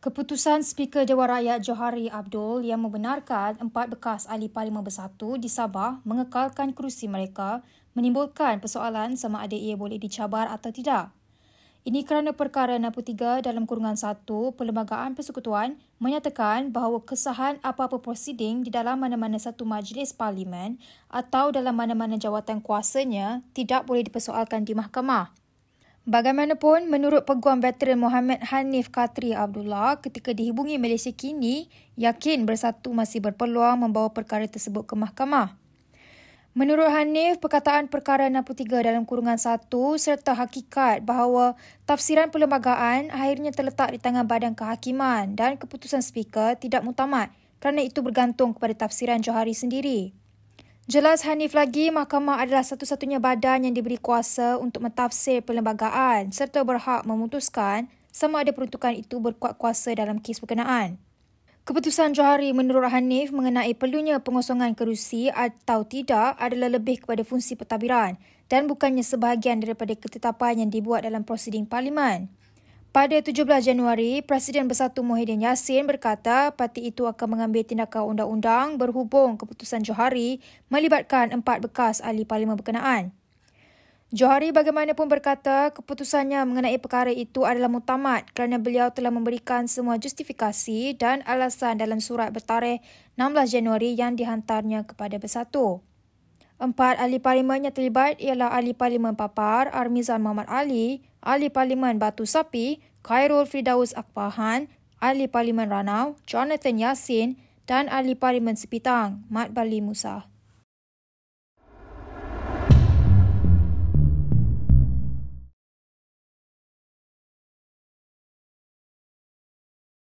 Keputusan Speaker Dewan Rakyat Johari Abdul yang membenarkan empat bekas ahli Parlimen Bersatu di Sabah mengekalkan kerusi mereka menimbulkan persoalan sama ada ia boleh dicabar atau tidak. Ini kerana perkara 63 dalam kurungan 1 Perlembagaan Persekutuan menyatakan bahawa kesahan apa-apa prosiding di dalam mana-mana satu majlis parlimen atau dalam mana-mana jawatan kuasanya tidak boleh dipersoalkan di mahkamah. Bagaimanapun, menurut Peguam Veteran Muhammad Hanif Khatri Abdullah, ketika dihubungi Malaysia kini, yakin bersatu masih berpeluang membawa perkara tersebut ke mahkamah. Menurut Hanif, perkataan perkara 63 dalam kurungan 1 serta hakikat bahawa tafsiran perlembagaan akhirnya terletak di tangan badan kehakiman dan keputusan speaker tidak mutamat kerana itu bergantung kepada tafsiran Johari sendiri. Jelas Hanif lagi, mahkamah adalah satu-satunya badan yang diberi kuasa untuk mentafsir perlembagaan serta berhak memutuskan sama ada peruntukan itu berkuat kuasa dalam kes berkenaan. Keputusan Johari menurut Hanif mengenai perlunya pengosongan kerusi atau tidak adalah lebih kepada fungsi pertabiran dan bukannya sebahagian daripada ketetapan yang dibuat dalam prosiding parlimen. Pada 17 Januari, Presiden Bersatu Muhyiddin Yassin berkata parti itu akan mengambil tindakan undang-undang berhubung keputusan Johari melibatkan empat bekas ahli parlimen berkenaan. Johari bagaimanapun berkata keputusannya mengenai perkara itu adalah mutamat kerana beliau telah memberikan semua justifikasi dan alasan dalam surat bertarikh 16 Januari yang dihantarnya kepada Bersatu. Empat ahli parlimen yang terlibat ialah ahli parlimen Papar, Armizan Muhammad Ali, ahli parlimen Batu Sapi, Khairul Fridaus Akpahan, ahli parlimen Ranau, Jonathan Yassin dan ahli parlimen Sepitang, Mat Bali Musa.